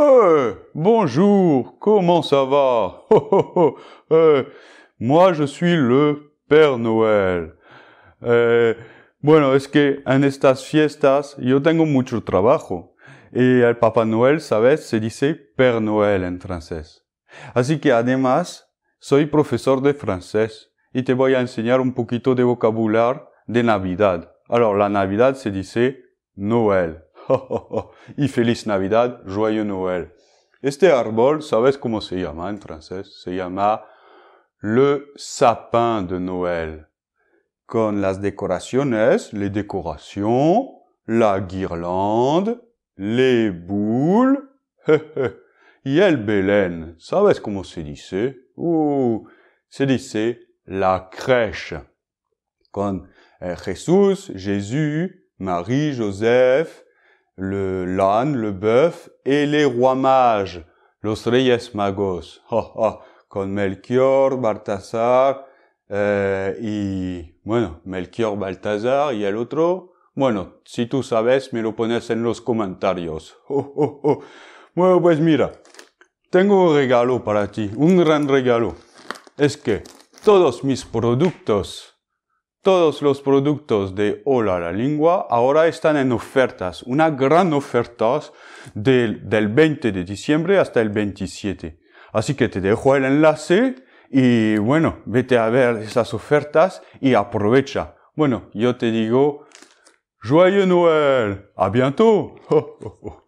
Euh, bonjour, comment ça va euh, Moi, je suis le Père Noël. Euh, bueno, es que en estas fiestas yo tengo mucho trabajo. Y el Papa Noel, ¿sabes? Se dice Père Noël en francés. Así que además, soy profesor de francés y te voy a enseñar un poquito de vocabulario de Navidad. Alors, la Navidad se dice Noël y feliz Navidad, joyeux Noël. Este árbol, ¿sabes comment se llama en francés? Se llama le sapin de Noël. Con las decoraciones, les décorations, la guirlande, les boules, y el Belén. ¿Sabes cómo se dice? Uh, se dice la crèche. Con eh, Jésus, Jésus, Marie, Joseph, le l'âne, le bœuf et les rois mages, los reyes magos, con Melchior, Baltasar eh, y bueno, Melchior, Baltasar y el otro. Bueno, si tú sabes, me lo pones en los comentarios. Oh, oh, oh. bueno, pues mira, tengo un regalo para ti, un gran regalo. Es que todos mis productos todos los productos de Hola la Lengua ahora están en ofertas, una gran oferta del, 20 de diciembre hasta el 27. Así que te dejo el enlace y bueno, vete a ver esas ofertas y aprovecha. Bueno, yo te digo, Joyeux Noël, ¡A bientôt